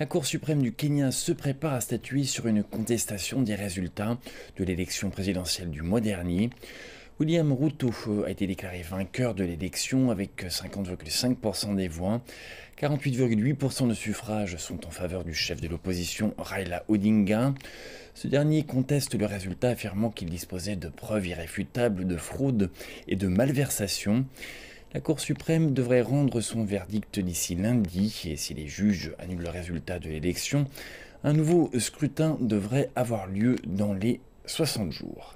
la Cour suprême du Kenya se prépare à statuer sur une contestation des résultats de l'élection présidentielle du mois dernier. William Ruto a été déclaré vainqueur de l'élection avec 50,5% des voix. 48,8% de suffrages sont en faveur du chef de l'opposition Raila Odinga. Ce dernier conteste le résultat affirmant qu'il disposait de preuves irréfutables de fraude et de malversation. La Cour suprême devrait rendre son verdict d'ici lundi et si les juges annulent le résultat de l'élection, un nouveau scrutin devrait avoir lieu dans les 60 jours.